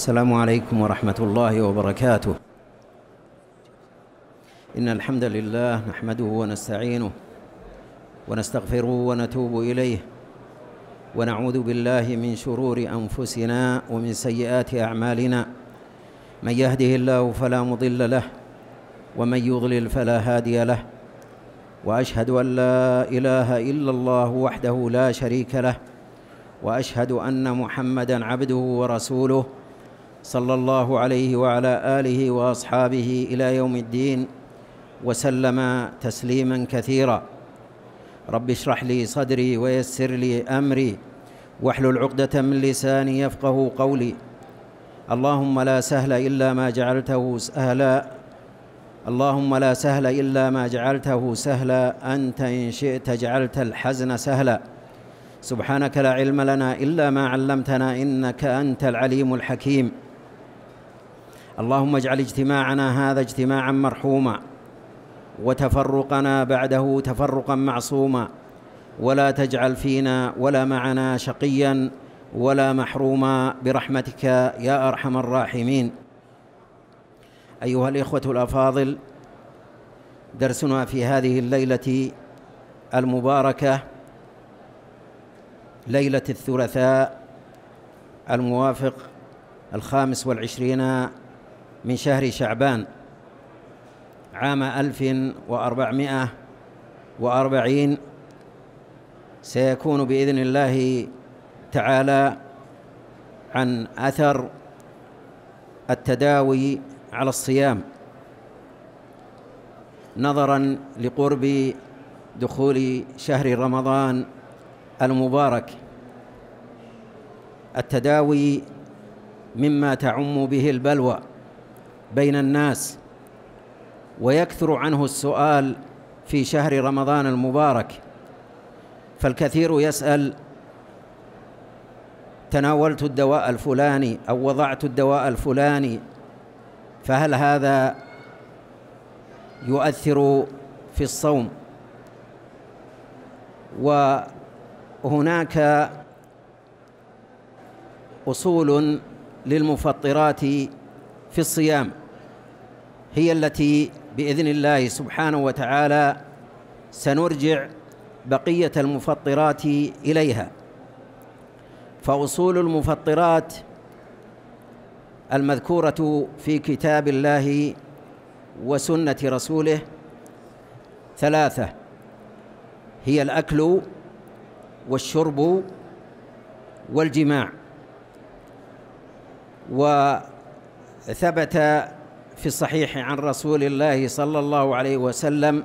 السلام عليكم ورحمة الله وبركاته إن الحمد لله نحمده ونستعينه ونستغفره ونتوب إليه ونعوذ بالله من شرور أنفسنا ومن سيئات أعمالنا من يهده الله فلا مضل له ومن يضلل فلا هادي له وأشهد أن لا إله إلا الله وحده لا شريك له وأشهد أن محمدا عبده ورسوله صلى الله عليه وعلى آله وأصحابه إلى يوم الدين وسلم تسليما كثيرا رب اشرح لي صدري ويسر لي أمري واحلل عقدة من لساني يفقه قولي اللهم لا سهل إلا ما جعلته سهلا اللهم لا سهل إلا ما جعلته سهلا أنت إن شئت جعلت الحزن سهلا سبحانك لا علم لنا إلا ما علمتنا إنك أنت العليم الحكيم اللهم اجعل اجتماعنا هذا اجتماعا مرحوما وتفرقنا بعده تفرقا معصوما ولا تجعل فينا ولا معنا شقيا ولا محروما برحمتك يا ارحم الراحمين ايها الاخوه الافاضل درسنا في هذه الليله المباركه ليله الثلاثاء الموافق الخامس والعشرين من شهر شعبان عام ألف وأربعمائة وأربعين سيكون بإذن الله تعالى عن أثر التداوي على الصيام نظرا لقرب دخول شهر رمضان المبارك التداوي مما تعم به البلوى بين الناس ويكثر عنه السؤال في شهر رمضان المبارك فالكثير يسأل تناولت الدواء الفلاني أو وضعت الدواء الفلاني فهل هذا يؤثر في الصوم وهناك أصول للمفطرات في الصيام هي التي بإذن الله سبحانه وتعالى سنرجع بقية المفطرات إليها فأصول المفطرات المذكورة في كتاب الله وسنة رسوله ثلاثة هي الأكل والشرب والجماع وثبت في الصحيح عن رسول الله صلى الله عليه وسلم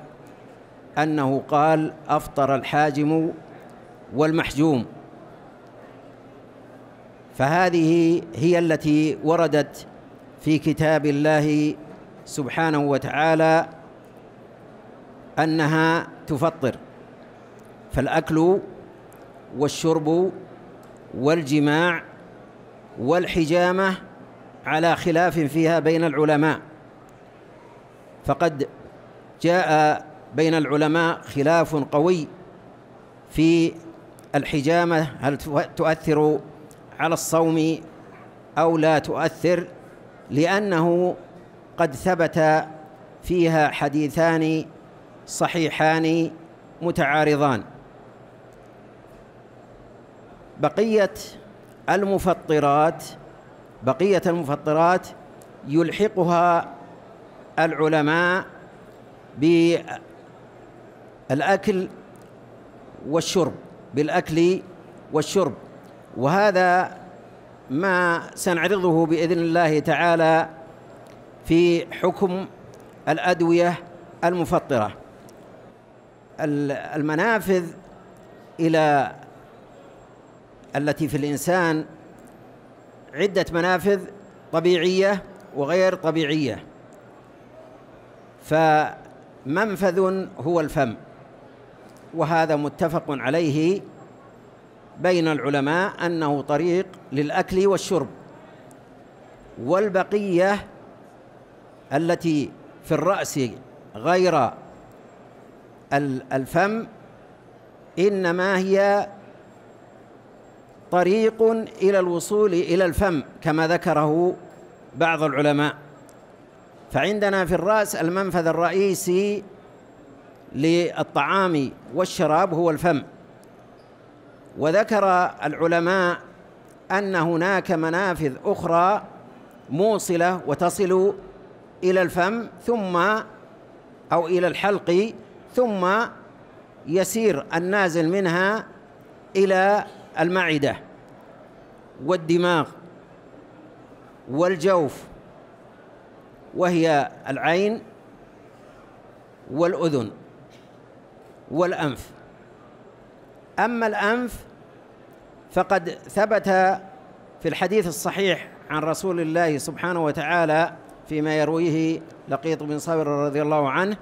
أنه قال أفطر الحاجم والمحجوم فهذه هي التي وردت في كتاب الله سبحانه وتعالى أنها تفطر فالأكل والشرب والجماع والحجامة على خلاف فيها بين العلماء فقد جاء بين العلماء خلاف قوي في الحجامة هل تؤثر على الصوم أو لا تؤثر لأنه قد ثبت فيها حديثان صحيحان متعارضان بقية المفطرات بقية المفطرات يلحقها العلماء بالأكل والشرب بالأكل والشرب وهذا ما سنعرضه بإذن الله تعالى في حكم الأدوية المفطرة المنافذ إلى التي في الإنسان عدة منافذ طبيعية وغير طبيعية فمنفذ هو الفم وهذا متفق عليه بين العلماء أنه طريق للأكل والشرب والبقية التي في الرأس غير الفم إنما هي طريق إلى الوصول إلى الفم كما ذكره بعض العلماء فعندنا في الرأس المنفذ الرئيسي للطعام والشراب هو الفم وذكر العلماء أن هناك منافذ أخرى موصلة وتصل إلى الفم ثم أو إلى الحلق ثم يسير النازل منها إلى المعدة والدماغ والجوف وهي العين والأذن والأنف أما الأنف فقد ثبت في الحديث الصحيح عن رسول الله سبحانه وتعالى فيما يرويه لقيط بن صابر رضي الله عنه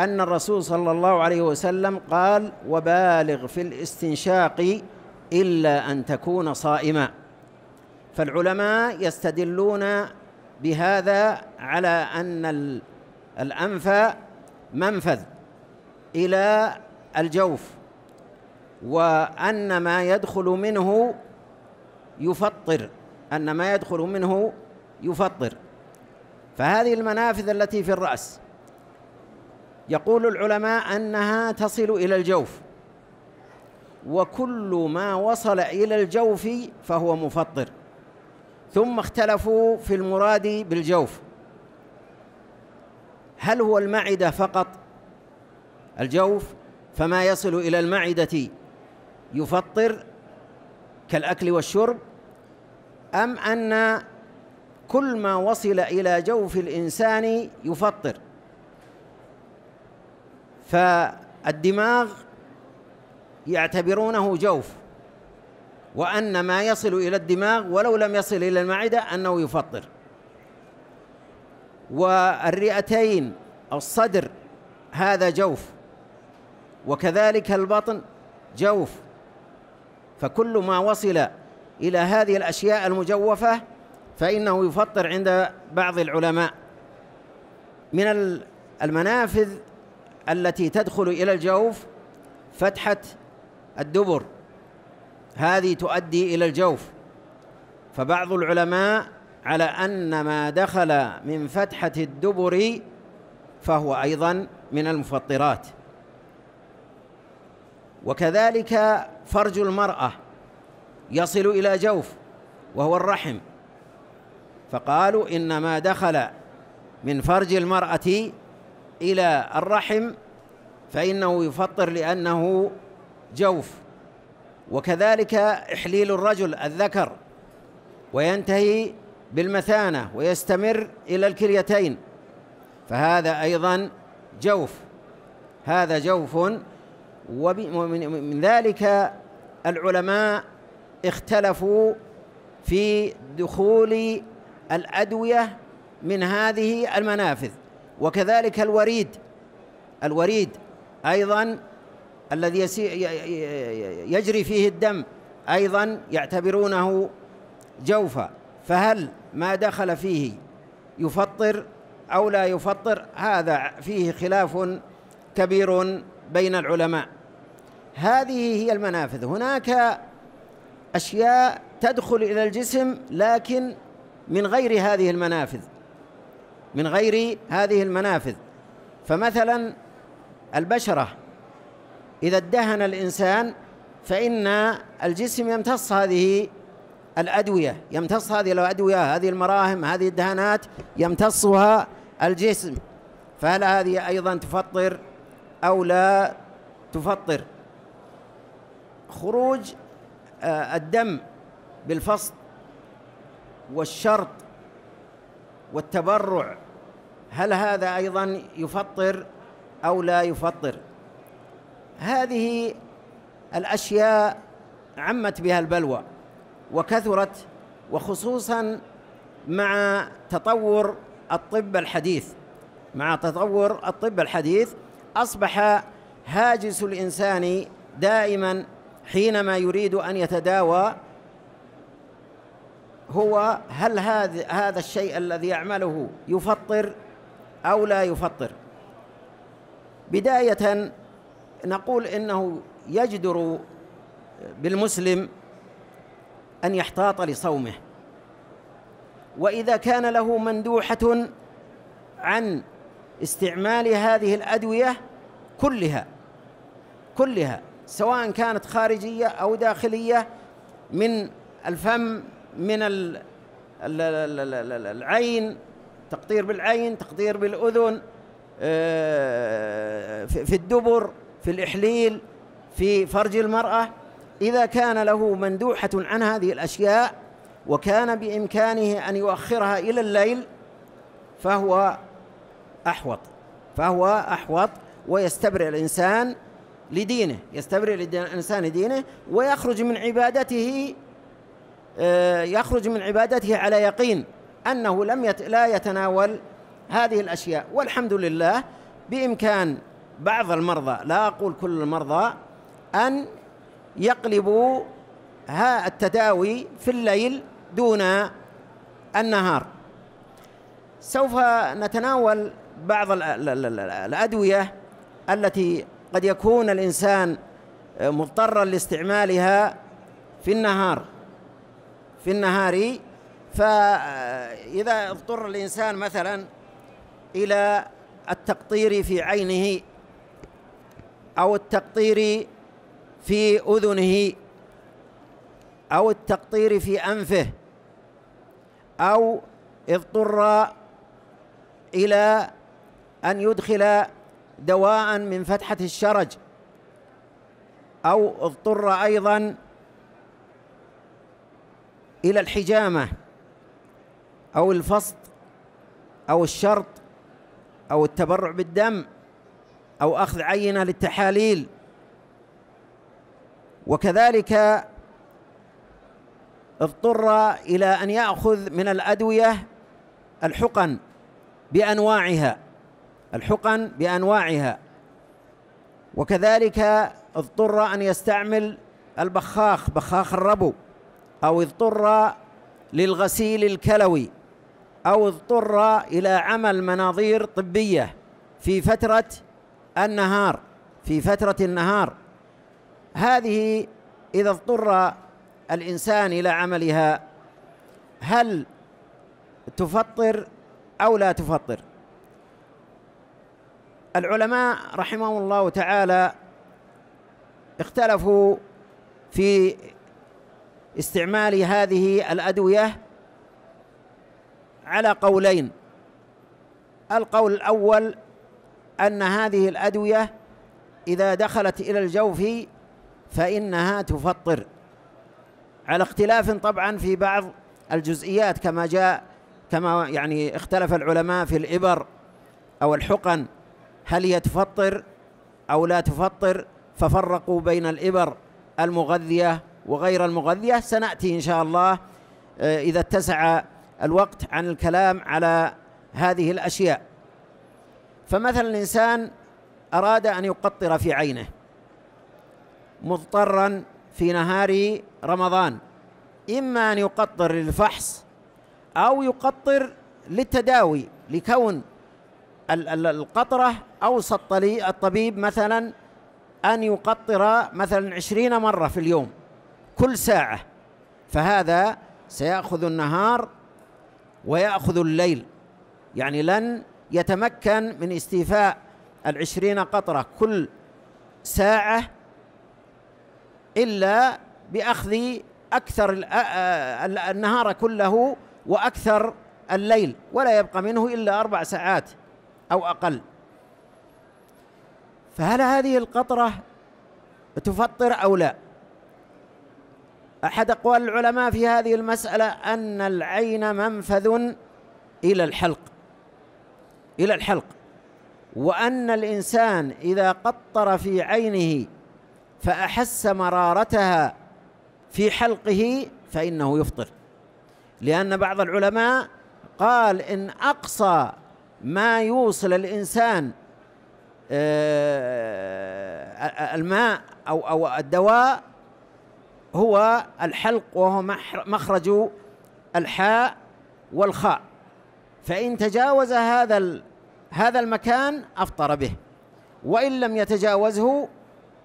أن الرسول صلى الله عليه وسلم قال وبالغ في الاستنشاق إلا أن تكون صائما فالعلماء يستدلون بهذا على أن الأنف منفذ إلى الجوف وأن ما يدخل منه يفطر أن ما يدخل منه يفطر فهذه المنافذ التي في الرأس يقول العلماء أنها تصل إلى الجوف وكل ما وصل إلى الجوف فهو مفطر ثم اختلفوا في المراد بالجوف هل هو المعدة فقط الجوف فما يصل إلى المعدة يفطر كالأكل والشرب أم أن كل ما وصل إلى جوف الإنسان يفطر فالدماغ يعتبرونه جوف وأن ما يصل إلى الدماغ ولو لم يصل إلى المعدة أنه يفطر والرئتين الصدر هذا جوف وكذلك البطن جوف فكل ما وصل إلى هذه الأشياء المجوفة فإنه يفطر عند بعض العلماء من المنافذ التي تدخل إلى الجوف فتحة الدبر هذه تؤدي إلى الجوف فبعض العلماء على أن ما دخل من فتحة الدبر فهو أيضا من المفطرات وكذلك فرج المرأة يصل إلى جوف وهو الرحم فقالوا إن ما دخل من فرج المرأة إلى الرحم فإنه يفطر لأنه جوف وكذلك إحليل الرجل الذكر وينتهي بالمثانة ويستمر إلى الكليتين فهذا أيضا جوف هذا جوف ومن ذلك العلماء اختلفوا في دخول الأدوية من هذه المنافذ وكذلك الوريد الوريد أيضا الذي يجري فيه الدم أيضا يعتبرونه جوفا فهل ما دخل فيه يفطر أو لا يفطر هذا فيه خلاف كبير بين العلماء هذه هي المنافذ هناك أشياء تدخل إلى الجسم لكن من غير هذه المنافذ من غير هذه المنافذ فمثلا البشره إذا ادهن الإنسان فإن الجسم يمتص هذه الأدوية يمتص هذه الأدوية هذه المراهم هذه الدهانات يمتصها الجسم فهل هذه أيضا تفطر أو لا تفطر خروج آه، الدم بالفصل والشرط والتبرع هل هذا أيضا يفطر أو لا يفطر هذه الأشياء عمت بها البلوى وكثرت وخصوصا مع تطور الطب الحديث مع تطور الطب الحديث أصبح هاجس الإنسان دائما حينما يريد أن يتداوى هو هل هذا هذا الشيء الذي يعمله يفطر أو لا يفطر بداية نقول انه يجدر بالمسلم ان يحتاط لصومه واذا كان له مندوحه عن استعمال هذه الادويه كلها كلها سواء كانت خارجيه او داخليه من الفم من العين تقطير بالعين تقطير بالاذن آه، في الدبر في الإحليل في فرج المرأة إذا كان له مندوحة عن هذه الأشياء وكان بإمكانه أن يؤخرها إلى الليل فهو أحوط فهو أحوط ويستبرئ الإنسان لدينه يستبرئ الإنسان لدينه ويخرج من عبادته آه، يخرج من عبادته على يقين أنه لم يت لا يتناول هذه الأشياء والحمد لله بإمكان بعض المرضى لا أقول كل المرضى أن يقلبوا ها التداوي في الليل دون النهار سوف نتناول بعض الأدوية التي قد يكون الإنسان مضطرا لاستعمالها في النهار في النهار فإذا اضطر الإنسان مثلا إلى التقطير في عينه أو التقطير في أذنه أو التقطير في أنفه أو اضطر إلى أن يدخل دواء من فتحة الشرج أو اضطر أيضا إلى الحجامة أو الفصد أو الشرط أو التبرع بالدم أو أخذ عينة للتحاليل وكذلك اضطر إلى أن يأخذ من الأدوية الحقن بأنواعها الحقن بأنواعها وكذلك اضطر أن يستعمل البخاخ بخاخ الربو أو اضطر للغسيل الكلوي أو اضطر إلى عمل مناظير طبية في فترة النهار في فترة النهار هذه إذا اضطر الإنسان إلى عملها هل تفطر أو لا تفطر العلماء رحمهم الله تعالى اختلفوا في استعمال هذه الأدوية على قولين القول الأول أن هذه الأدوية إذا دخلت إلى الجوف فإنها تفطر على اختلاف طبعا في بعض الجزئيات كما جاء كما يعني اختلف العلماء في الإبر أو الحقن هل هي تفطر أو لا تفطر ففرقوا بين الإبر المغذية وغير المغذية سنأتي إن شاء الله آه، إذا اتسع الوقت عن الكلام على هذه الأشياء فمثلا الإنسان أراد أن يقطر في عينه مضطرا في نهار رمضان إما أن يقطر للفحص أو يقطر للتداوي لكون القطرة اوصى الطبيب مثلا أن يقطر مثلا عشرين مرة في اليوم كل ساعة فهذا سيأخذ النهار ويأخذ الليل يعني لن يتمكن من استيفاء العشرين قطرة كل ساعة إلا بأخذ أكثر النهار كله وأكثر الليل ولا يبقى منه إلا أربع ساعات أو أقل فهل هذه القطرة تفطر أو لا أحد أقوال العلماء في هذه المسألة أن العين منفذ إلى الحلق إلى الحلق وأن الإنسان إذا قطر في عينه فأحس مرارتها في حلقه فإنه يفطر لأن بعض العلماء قال إن أقصى ما يوصل الإنسان آه، الماء أو أو الدواء هو الحلق وهو مخرج الحاء والخاء فإن تجاوز هذا هذا المكان أفطر به وإن لم يتجاوزه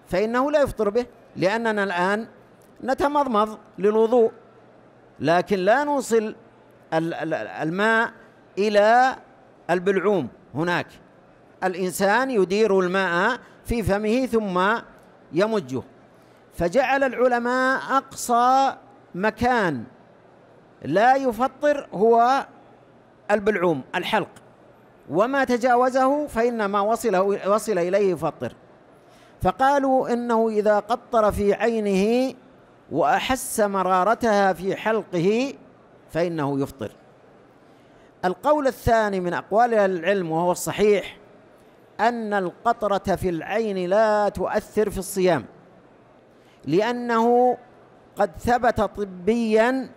فإنه لا يفطر به لأننا الآن نتمضمض للوضوء لكن لا نوصل الماء إلى البلعوم هناك الإنسان يدير الماء في فمه ثم يمجه فجعل العلماء أقصى مكان لا يفطر هو البلعوم الحلق وما تجاوزه فإن ما وصل, وصل إليه يفطر فقالوا إنه إذا قطر في عينه وأحس مرارتها في حلقه فإنه يفطر القول الثاني من أقوال العلم وهو الصحيح أن القطرة في العين لا تؤثر في الصيام لأنه قد ثبت طبيا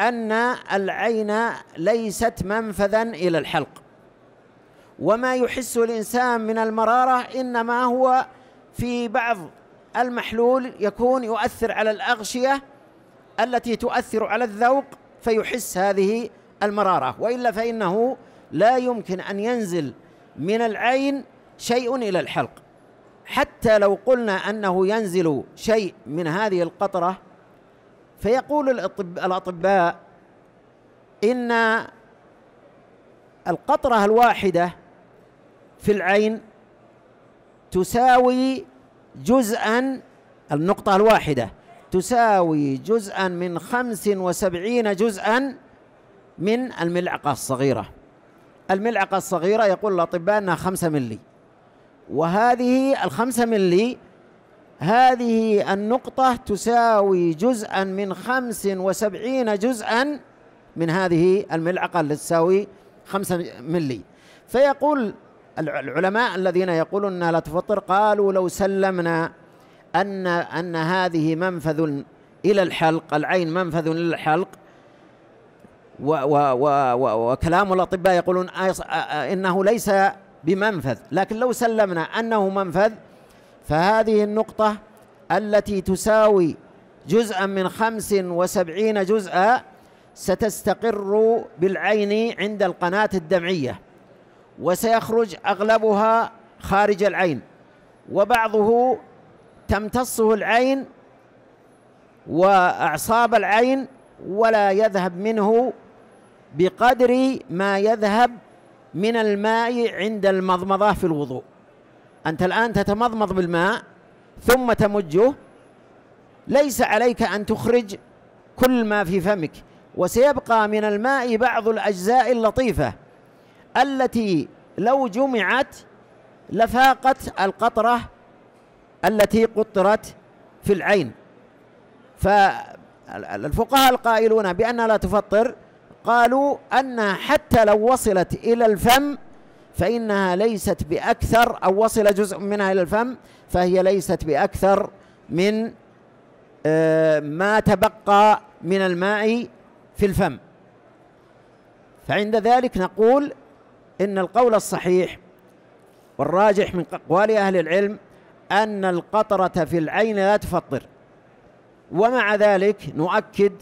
أن العين ليست منفذا إلى الحلق وما يحس الإنسان من المرارة إنما هو في بعض المحلول يكون يؤثر على الأغشية التي تؤثر على الذوق فيحس هذه المرارة وإلا فإنه لا يمكن أن ينزل من العين شيء إلى الحلق حتى لو قلنا أنه ينزل شيء من هذه القطرة فيقول الأطباء إن القطرة الواحدة في العين تساوي جزءا النقطة الواحدة تساوي جزءا من خمس وسبعين جزءا من الملعقة الصغيرة الملعقة الصغيرة يقول الأطباء أنها خمسة ملي وهذه الخمسة ملي هذه النقطة تساوي جزءا من خمس وسبعين جزءا من هذه الملعقة اللي تساوي خمسة ملي فيقول العلماء الذين يقولون أنها لا تفطر قالوا لو سلمنا أن أن هذه منفذ إلى الحلق العين منفذ و و و و وكلام الأطباء يقولون إنه ليس بمنفذ لكن لو سلمنا أنه منفذ فهذه النقطة التي تساوي جزءا من خمس وسبعين جزءا ستستقر بالعين عند القناة الدمعية وسيخرج أغلبها خارج العين وبعضه تمتصه العين وأعصاب العين ولا يذهب منه بقدر ما يذهب من الماء عند المضمضة في الوضوء أنت الآن تتمضمض بالماء ثم تمجه ليس عليك أن تخرج كل ما في فمك وسيبقى من الماء بعض الأجزاء اللطيفة التي لو جمعت لفاقت القطرة التي قطرت في العين فالفقهاء القائلون بأنها لا تفطر قالوا أنها حتى لو وصلت إلى الفم فإنها ليست بأكثر أو وصل جزء منها إلى الفم فهي ليست بأكثر من آه، ما تبقى من الماء في الفم فعند ذلك نقول إن القول الصحيح والراجح من أقوال أهل العلم أن القطرة في العين لا تفطر ومع ذلك نؤكد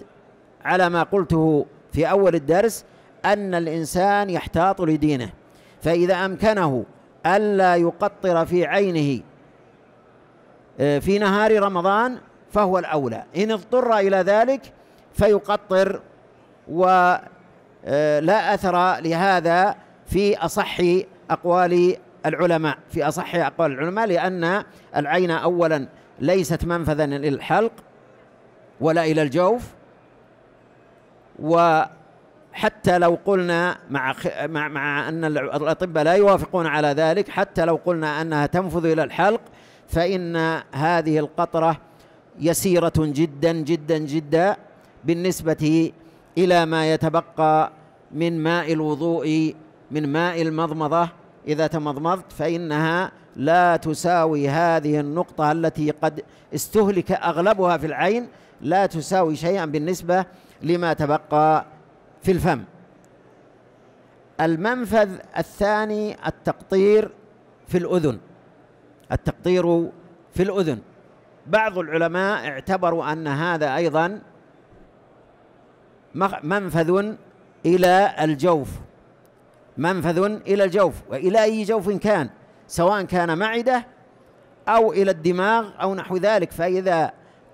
على ما قلته في أول الدرس أن الإنسان يحتاط لدينه فإذا أمكنه ألا يقطر في عينه آه، في نهار رمضان فهو الأولى إن اضطر إلى ذلك فيقطر ولا آه، أثر لهذا في أصح أقوال العلماء في أصح أقوال العلماء لأن العين أولا ليست منفذا الى الحلق ولا إلى الجوف وحتى لو قلنا مع مع مع أن الأطباء لا يوافقون على ذلك حتى لو قلنا أنها تنفذ إلى الحلق فإن هذه القطرة يسيرة جدا جدا جدا بالنسبة إلى ما يتبقى من ماء الوضوء من ماء المضمضة إذا تمضمضت فإنها لا تساوي هذه النقطة التي قد استهلك أغلبها في العين لا تساوي شيئا بالنسبة لما تبقى في الفم المنفذ الثاني التقطير في الأذن التقطير في الأذن بعض العلماء اعتبروا أن هذا أيضا منفذ إلى الجوف منفذ إلى الجوف وإلى أي جوف كان سواء كان معدة أو إلى الدماغ أو نحو ذلك فإذا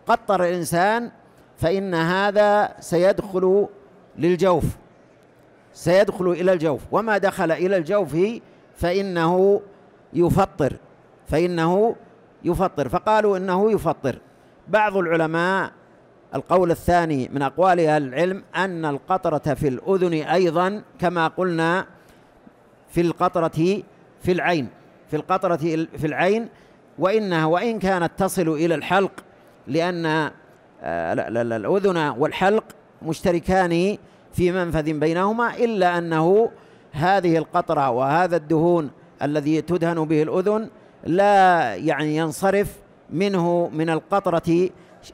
قطر الإنسان فإن هذا سيدخل للجوف سيدخل إلى الجوف وما دخل إلى الجوف فإنه يفطر فإنه يفطر فقالوا إنه يفطر بعض العلماء القول الثاني من أقوال أهل العلم أن القطرة في الأذن أيضا كما قلنا في القطرة في العين في القطرة في العين وإنها وإن كانت تصل إلى الحلق لأن آه، الأذن والحلق مشتركان في منفذ بينهما إلا أنه هذه القطرة وهذا الدهون الذي تدهن به الأذن لا يعني ينصرف منه من القطرة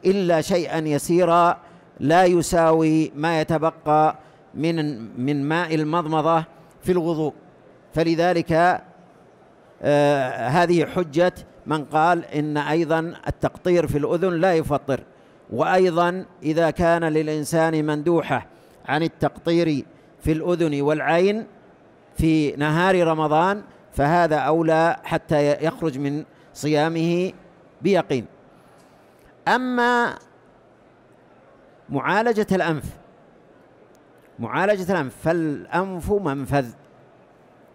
إلا شيئا يسيرا لا يساوي ما يتبقى من من ماء المضمضة في الوضوء فلذلك آه، هذه حجة من قال إن أيضا التقطير في الأذن لا يفطر وأيضا إذا كان للإنسان مندوحة عن التقطير في الأذن والعين في نهار رمضان فهذا أولى حتى يخرج من صيامه بيقين أما معالجة الأنف معالجة الأنف فالأنف منفذ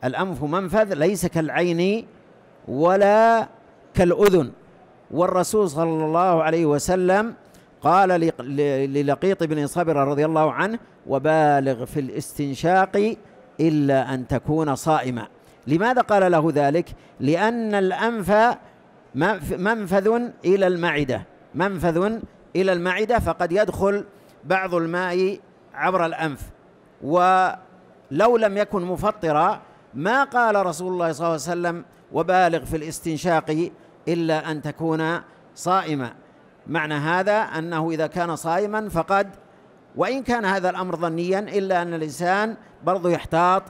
الأنف منفذ ليس كالعين ولا كالأذن والرسول صلى الله عليه وسلم قال للقيط بن صبر رضي الله عنه وبالغ في الاستنشاق إلا أن تكون صائما لماذا قال له ذلك لأن الأنف منفذ إلى المعدة منفذ إلى المعدة فقد يدخل بعض الماء عبر الأنف ولو لم يكن مفطرا ما قال رسول الله صلى الله عليه وسلم وبالغ في الاستنشاق إلا أن تكون صائما معنى هذا أنه إذا كان صائما فقد وإن كان هذا الأمر ظنيا إلا أن الإنسان برضو يحتاط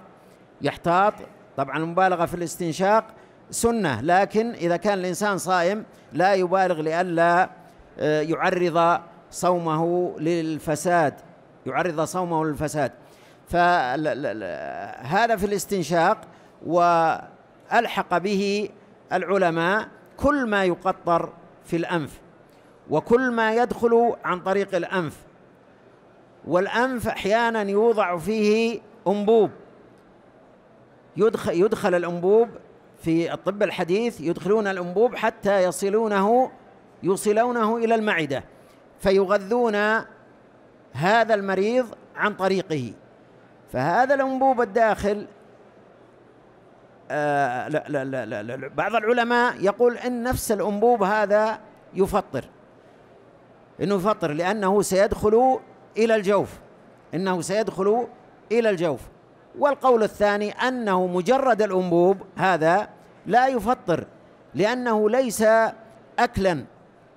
يحتاط طبعا المبالغة في الاستنشاق سنة لكن إذا كان الإنسان صائم لا يبالغ لئلا آه، يعرض صومه للفساد يعرض صومه للفساد فهذا في الاستنشاق وألحق به العلماء كل ما يقطر في الأنف وكل ما يدخل عن طريق الأنف والأنف أحيانا يوضع فيه أنبوب يدخل, يدخل الأنبوب في الطب الحديث يدخلون الأنبوب حتى يصلونه يوصلونه إلى المعدة فيغذون هذا المريض عن طريقه فهذا الأنبوب الداخل آه، لا لا لا لا بعض العلماء يقول إن نفس الأنبوب هذا يفطر إنه يفطر لأنه سيدخل إلى الجوف إنه سيدخل إلى الجوف والقول الثاني أنه مجرد الأنبوب هذا لا يفطر لأنه ليس أكلا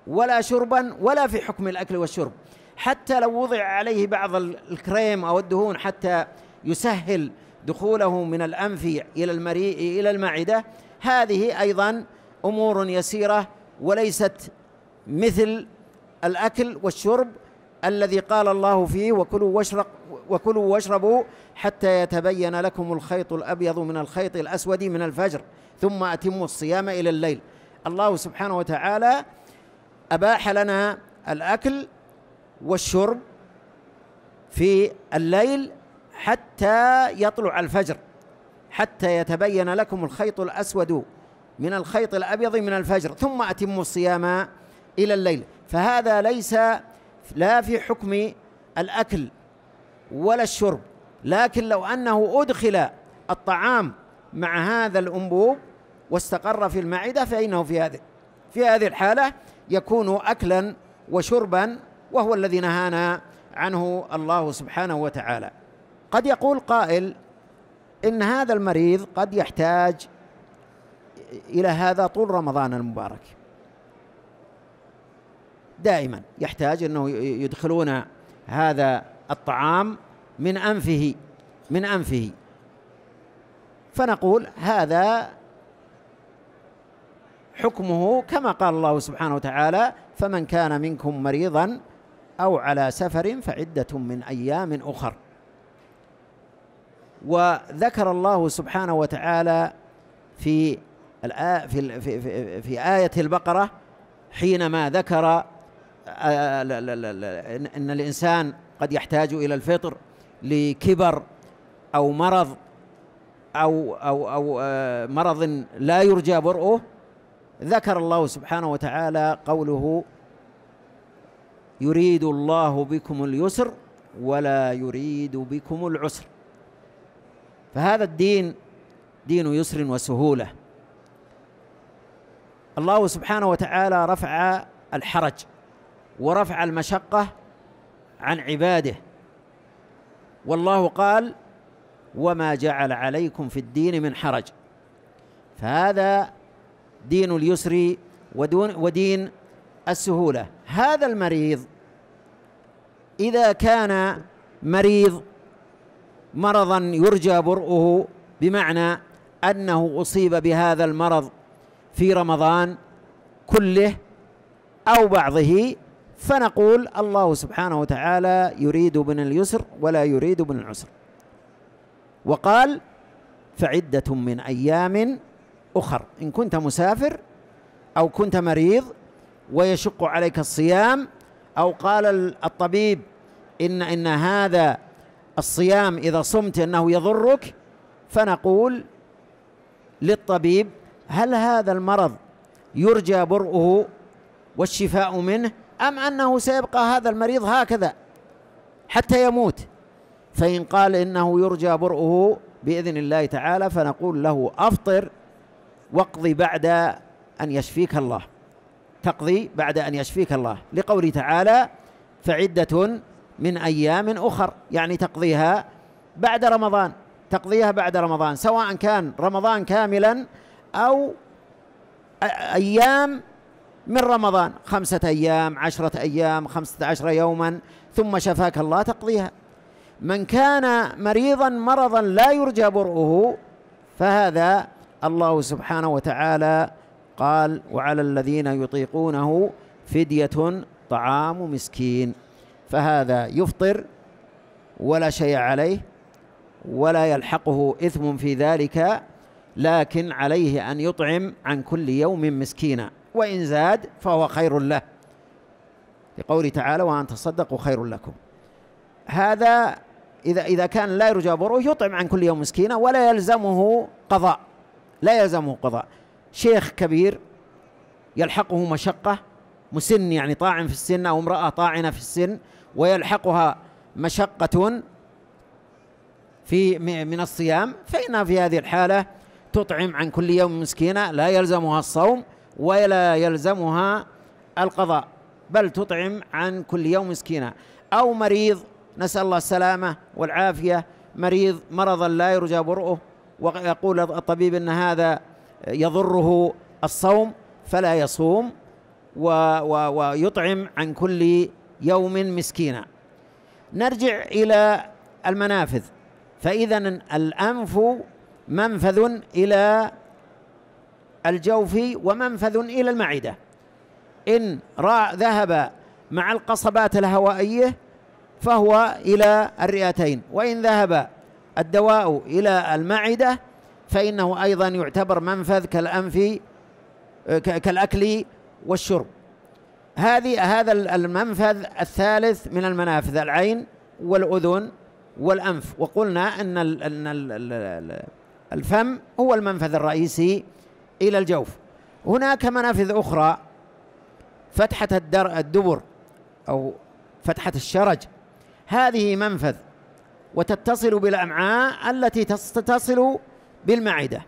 ولا شربا ولا في حكم الأكل والشرب حتى لو وضع عليه بعض الكريم أو الدهون حتى يسهل دخوله من الأنف إلى المريء إلى المعدة هذه أيضا أمور يسيرة وليست مثل الأكل والشرب الذي قال الله فيه وكلوا واشرق وكلوا واشربوا حتى يتبين لكم الخيط الأبيض من الخيط الأسود من الفجر ثم أتموا الصيام إلى الليل الله سبحانه وتعالى أباح لنا الأكل والشرب في الليل حتى يطلع الفجر حتى يتبين لكم الخيط الأسود من الخيط الأبيض من الفجر ثم أتموا الصيام إلى الليل فهذا ليس لا في حكم الأكل ولا الشرب لكن لو أنه أدخل الطعام مع هذا الأنبوب واستقر في المعدة فإنه في هذه في هذه الحالة يكون أكلا وشربا وهو الذي نهانا عنه الله سبحانه وتعالى قد يقول قائل إن هذا المريض قد يحتاج إلى هذا طول رمضان المبارك دائما يحتاج أنه يدخلون هذا الطعام من أنفه من أنفه فنقول هذا حكمه كما قال الله سبحانه وتعالى فمن كان منكم مريضا أو على سفر فعدة من أيام أخر وذكر الله سبحانه وتعالى في في في آية البقرة حينما ذكر أن الإنسان قد يحتاج إلى الفطر لكبر أو مرض أو أو أو مرض لا يرجى برؤه ذكر الله سبحانه وتعالى قوله يريد الله بكم اليسر ولا يريد بكم العسر فهذا الدين دين يسر وسهولة الله سبحانه وتعالى رفع الحرج ورفع المشقة عن عباده والله قال وما جعل عليكم في الدين من حرج فهذا دين اليسر ودون ودين السهولة هذا المريض إذا كان مريض مرضا يرجى برؤه بمعنى أنه أصيب بهذا المرض في رمضان كله أو بعضه فنقول الله سبحانه وتعالى يريد من اليسر ولا يريد من العسر وقال فعدة من أيام أخر إن كنت مسافر أو كنت مريض ويشق عليك الصيام أو قال الطبيب إن إن هذا الصيام إذا صمت أنه يضرك فنقول للطبيب هل هذا المرض يرجى برؤه والشفاء منه أم أنه سيبقى هذا المريض هكذا حتى يموت فإن قال إنه يرجى برؤه بإذن الله تعالى فنقول له أفطر واقضي بعد أن يشفيك الله تقضي بعد أن يشفيك الله لقوله تعالى فعدة من أيام أخر يعني تقضيها بعد رمضان تقضيها بعد رمضان سواء كان رمضان كاملا أو أيام من رمضان خمسة أيام عشرة أيام خمسة عشر يوما ثم شفاك الله تقضيها من كان مريضا مرضا لا يرجى برؤه فهذا الله سبحانه وتعالى قال وعلى الذين يطيقونه فدية طعام مسكين فهذا يفطر ولا شيء عليه ولا يلحقه إثم في ذلك لكن عليه أن يطعم عن كل يوم مسكينا وإن زاد فهو خير له لقوله تعالى وأن تصدقوا خير لكم هذا إذا إذا كان لا يرجى بره يطعم عن كل يوم مسكينا ولا يلزمه قضاء لا يلزمه قضاء شيخ كبير يلحقه مشقة مسن يعني طاعن في السن أو امرأة طاعنة في السن ويلحقها مشقة في من الصيام فإنها في هذه الحالة تطعم عن كل يوم مسكينة لا يلزمها الصوم ولا يلزمها القضاء بل تطعم عن كل يوم مسكينة أو مريض نسأل الله السلامة والعافية مريض مرضا لا يرجى برؤه ويقول الطبيب أن هذا يضره الصوم فلا يصوم ويطعم عن كل يوم مسكينا نرجع إلى المنافذ فإذا الأنف منفذ إلى الجوف ومنفذ إلى المعدة إن ذهب مع القصبات الهوائية فهو إلى الرئتين وإن ذهب الدواء إلى المعدة فإنه أيضا يعتبر منفذ كالأنف كالأكل والشرب هذه هذا المنفذ الثالث من المنافذ العين والأذن والأنف وقلنا أن الفم هو المنفذ الرئيسي إلى الجوف هناك منافذ أخرى فتحة الدر الدبر أو فتحة الشرج هذه منفذ وتتصل بالأمعاء التي تتصل بالمعدة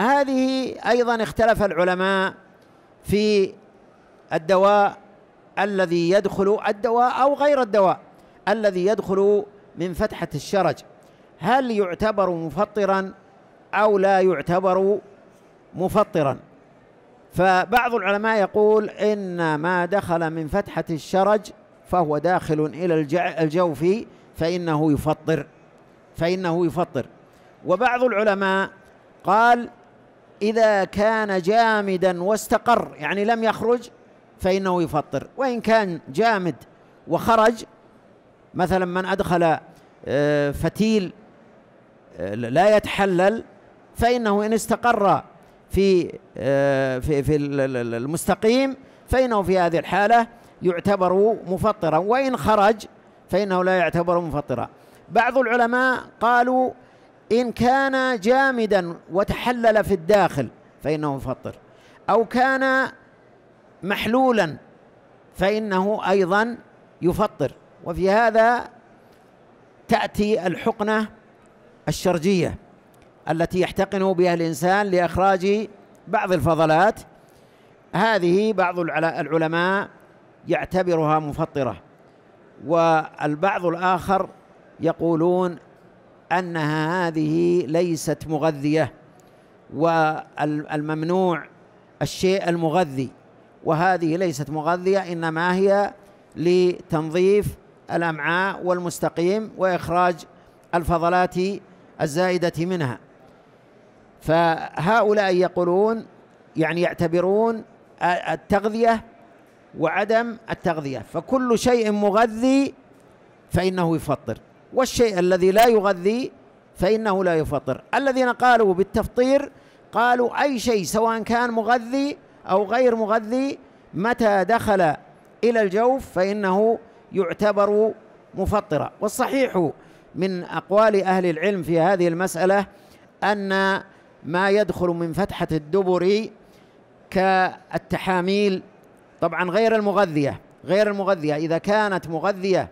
هذه أيضا اختلف العلماء في الدواء الذي يدخل الدواء أو غير الدواء الذي يدخل من فتحة الشرج هل يعتبر مفطرا أو لا يعتبر مفطرا فبعض العلماء يقول إن ما دخل من فتحة الشرج فهو داخل إلى الجوف فإنه يفطر فإنه يفطر وبعض العلماء قال إذا كان جامدا واستقر يعني لم يخرج فإنه يفطر وإن كان جامد وخرج مثلا من أدخل آه، فتيل آه، لا يتحلل فإنه إن استقر في آه، في في المستقيم فإنه في هذه الحالة يعتبر مفطرا وإن خرج فإنه لا يعتبر مفطرا بعض العلماء قالوا إن كان جامدا وتحلل في الداخل فإنه مفطر أو كان محلولا فإنه أيضا يفطر وفي هذا تأتي الحقنة الشرجية التي يحتقن بها الإنسان لإخراج بعض الفضلات هذه بعض العلماء يعتبرها مفطرة والبعض الآخر يقولون أنها هذه ليست مغذية والممنوع الشيء المغذي وهذه ليست مغذية إنما هي لتنظيف الأمعاء والمستقيم وإخراج الفضلات الزائدة منها فهؤلاء يقولون يعني يعتبرون التغذية وعدم التغذية فكل شيء مغذي فإنه يفطر والشيء الذي لا يغذي فإنه لا يفطر الذين قالوا بالتفطير قالوا أي شيء سواء كان مغذي أو غير مغذي متى دخل إلى الجوف فإنه يعتبر مفطرا والصحيح من أقوال أهل العلم في هذه المسألة أن ما يدخل من فتحة الدبر كالتحاميل طبعا غير المغذية غير المغذية إذا كانت مغذية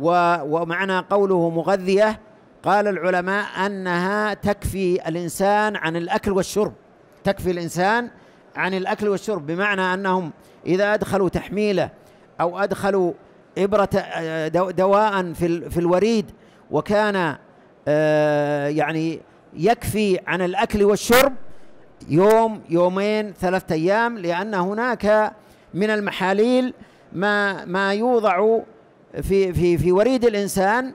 ومعنى قوله مغذية قال العلماء أنها تكفي الإنسان عن الأكل والشرب تكفي الإنسان عن الأكل والشرب بمعنى أنهم إذا أدخلوا تحميله أو أدخلوا إبرة آه، دواء في في الوريد وكان آه، يعني يكفي عن الأكل والشرب يوم يومين ثلاثة أيام لأن هناك من المحاليل ما ما يوضع في في في وريد الإنسان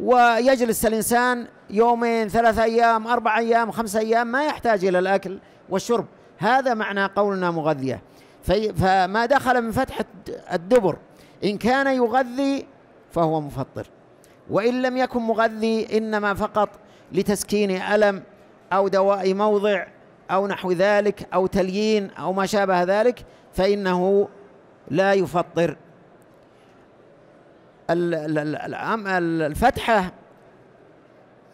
ويجلس الإنسان يومين ثلاثة أيام أربع أيام خمسة أيام ما يحتاج إلى الأكل والشرب هذا معنى قولنا مغذية فما دخل من فتحة الدبر إن كان يغذي فهو مفطر وإن لم يكن مغذي إنما فقط لتسكين ألم أو دواء موضع أو نحو ذلك أو تليين أو ما شابه ذلك فإنه لا يفطر الفتحة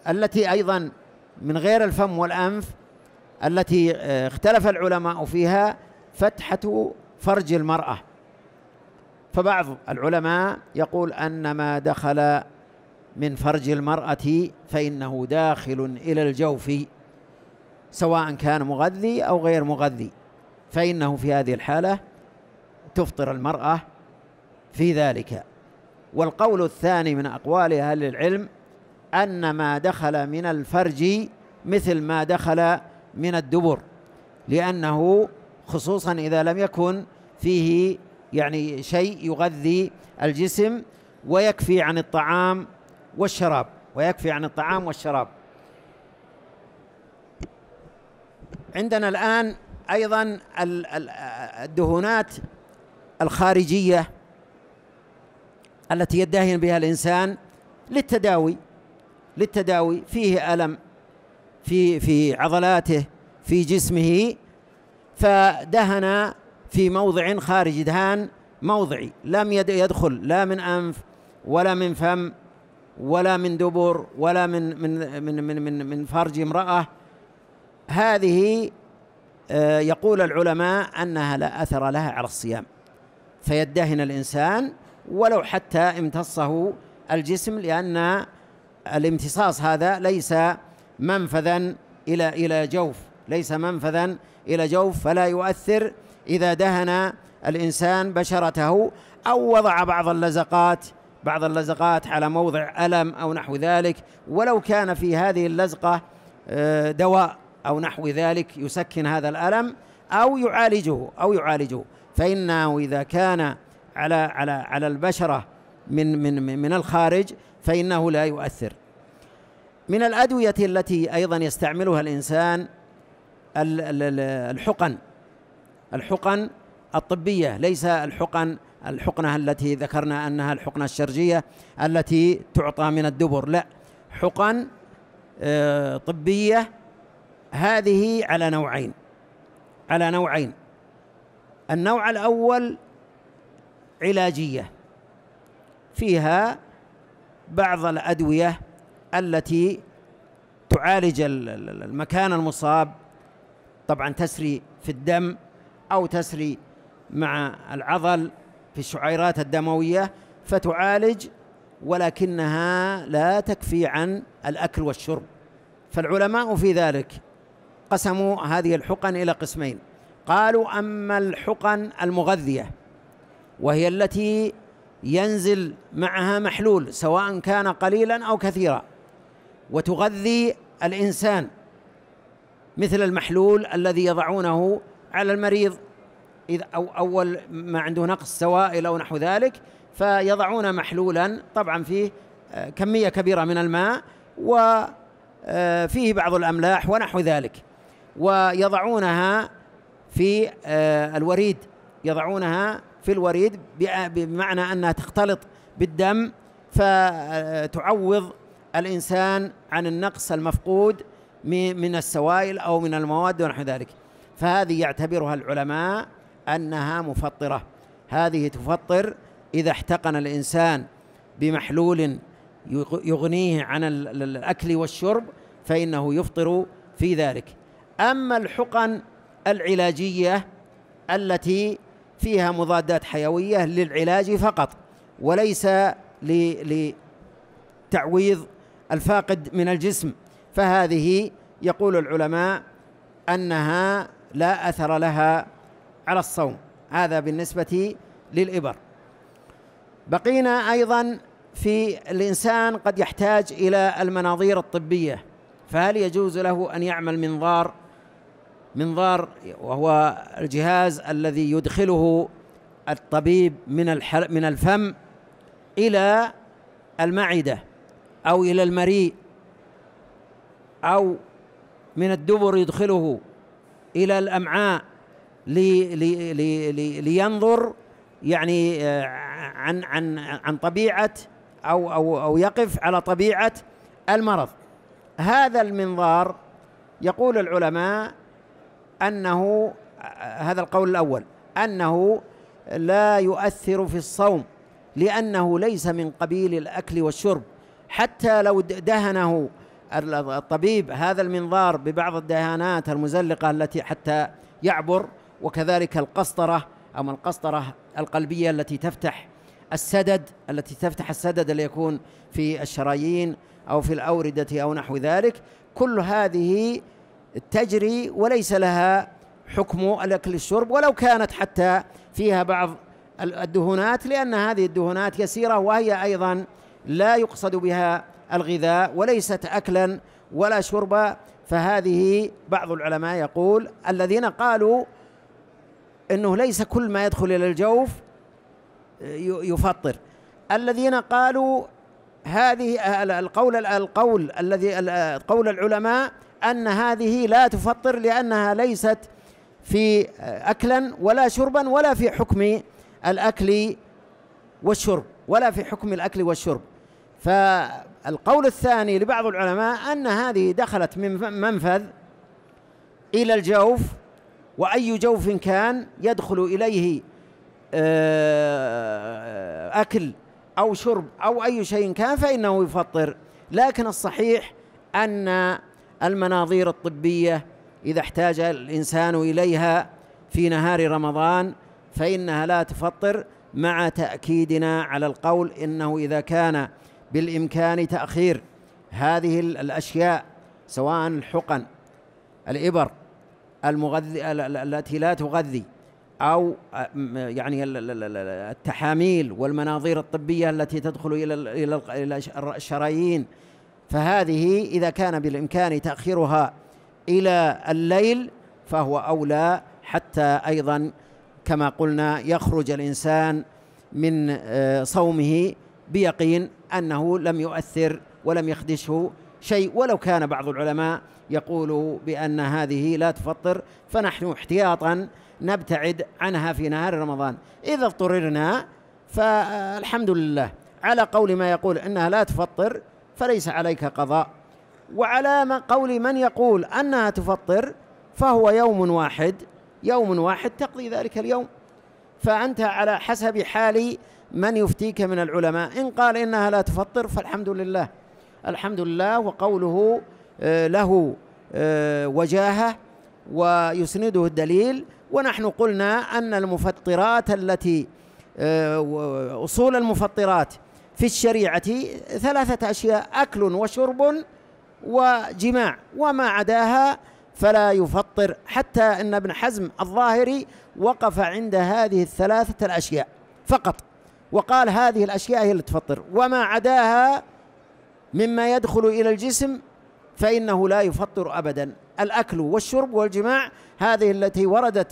التي أيضا من غير الفم والأنف التي آه، اختلف العلماء فيها فتحة فرج المرأة فبعض العلماء يقول أن ما دخل من فرج المرأة فإنه داخل إلى الجوف سواء كان مغذي أو غير مغذي فإنه في هذه الحالة تفطر المرأة في ذلك والقول الثاني من أقوال أهل العلم أن ما دخل من الفرج مثل ما دخل من الدبر لأنه خصوصا إذا لم يكن فيه يعني شيء يغذي الجسم ويكفي عن الطعام والشراب ويكفي عن الطعام والشراب عندنا الآن أيضا الدهونات الخارجية التي يدهن بها الإنسان للتداوي للتداوي فيه ألم في في عضلاته في جسمه فدهن في موضع خارج دهان موضعي لم يدخل لا من أنف ولا من فم ولا من دبر ولا من من من من من, من فرج امرأة هذه آه، يقول العلماء أنها لا أثر لها على الصيام فيدهن الإنسان ولو حتى امتصه الجسم لأن الامتصاص هذا ليس منفذا إلى إلى جوف ليس منفذا إلى جوف فلا يؤثر إذا دهن الإنسان بشرته أو وضع بعض اللزقات بعض اللزقات على موضع ألم أو نحو ذلك ولو كان في هذه اللزقة آه، دواء أو نحو ذلك يسكن هذا الألم أو يعالجه أو يعالجه فإنه إذا كان على على على البشرة من من من الخارج فإنه لا يؤثر من الأدوية التي أيضا يستعملها الإنسان الحقن الحقن الطبية ليس الحقن الحقنة التي ذكرنا أنها الحقنة الشرجية التي تعطى من الدبر لا حقن آه، طبية هذه على نوعين على نوعين النوع الأول علاجية فيها بعض الأدوية التي تعالج المكان المصاب طبعا تسري في الدم أو تسري مع العضل في الشعيرات الدموية فتعالج ولكنها لا تكفي عن الأكل والشرب فالعلماء في ذلك قسموا هذه الحقن إلى قسمين قالوا أما الحقن المغذية وهي التي ينزل معها محلول سواء كان قليلا أو كثيرا وتغذي الإنسان مثل المحلول الذي يضعونه على المريض إذا أو أول ما عنده نقص سوائل أو نحو ذلك فيضعون محلولا طبعا فيه آه، كمية كبيرة من الماء وفيه آه، بعض الأملاح ونحو ذلك ويضعونها في آه، الوريد يضعونها في الوريد بمعنى أنها تختلط بالدم فتعوض الإنسان عن النقص المفقود من السوائل أو من المواد ونحو ذلك فهذه يعتبرها العلماء أنها مفطرة هذه تفطر إذا احتقن الإنسان بمحلول يغنيه عن الأكل والشرب فإنه يفطر في ذلك أما الحقن العلاجية التي فيها مضادات حيوية للعلاج فقط وليس لتعويض الفاقد من الجسم فهذه يقول العلماء أنها لا أثر لها على الصوم هذا بالنسبة للإبر بقينا أيضا في الإنسان قد يحتاج إلى المناظير الطبية فهل يجوز له أن يعمل منظار منظار وهو الجهاز الذي يدخله الطبيب من من الفم إلى المعدة أو إلى المريء أو من الدبر يدخله إلى الأمعاء لي لي لي لي لينظر يعني آه، عن عن عن طبيعة أو أو أو يقف على طبيعة المرض هذا المنظار يقول العلماء أنه آه، هذا القول الأول أنه لا يؤثر في الصوم لأنه ليس من قبيل الأكل والشرب حتى لو دهنه الطبيب هذا المنظار ببعض الدهانات المزلقة التي حتى يعبر وكذلك القسطرة أو القسطرة القلبية التي تفتح السدد التي تفتح السدد اللي يكون في الشرايين أو في الأوردة أو نحو ذلك كل هذه تجري وليس لها حكم الأكل الشرب ولو كانت حتى فيها بعض الدهونات لأن هذه الدهونات يسيرة وهي أيضا لا يقصد بها الغذاء وليست أكلا ولا شربا فهذه بعض العلماء يقول الذين قالوا أنه ليس كل ما يدخل إلى الجوف يفطر الذين قالوا هذه القول القول الذي قول العلماء أن هذه لا تفطر لأنها ليست في أكلا ولا شربا ولا في حكم الأكل والشرب ولا في حكم الأكل والشرب فالقول الثاني لبعض العلماء أن هذه دخلت من منفذ إلى الجوف وأي جوف كان يدخل إليه آه، أكل أو شرب أو أي شيء كان فإنه يفطر لكن الصحيح أن المناظير الطبية إذا احتاج الإنسان إليها في نهار رمضان فإنها لا تفطر مع تأكيدنا على القول إنه إذا كان بالإمكان تأخير هذه الأشياء سواء الحقن الإبر المغذي التي لا تغذي أو يعني التحاميل والمناظير الطبية التي تدخل إلى إلى الشرايين فهذه إذا كان بالإمكان تأخيرها إلى الليل فهو أولى حتى أيضا كما قلنا يخرج الإنسان من آه، صومه بيقين أنه لم يؤثر ولم يخدشه شيء ولو كان بعض العلماء يقول بأن هذه لا تفطر فنحن احتياطا نبتعد عنها في نهار رمضان إذا اضطررنا فالحمد لله على قول ما يقول أنها لا تفطر فليس عليك قضاء وعلى قول من يقول أنها تفطر فهو يوم واحد يوم واحد تقضي ذلك اليوم فأنت على حسب حال من يفتيك من العلماء إن قال إنها لا تفطر فالحمد لله الحمد لله وقوله آه، له آه، وجاهه ويسنده الدليل ونحن قلنا أن المفطرات التي آه، أصول المفطرات في الشريعة ثلاثة أشياء أكل وشرب وجماع وما عداها فلا يفطر حتى أن ابن حزم الظاهري وقف عند هذه الثلاثة الأشياء فقط وقال هذه الأشياء هي اللي تفطر وما عداها مما يدخل إلى الجسم فإنه لا يفطر أبدا الأكل والشرب والجماع هذه التي وردت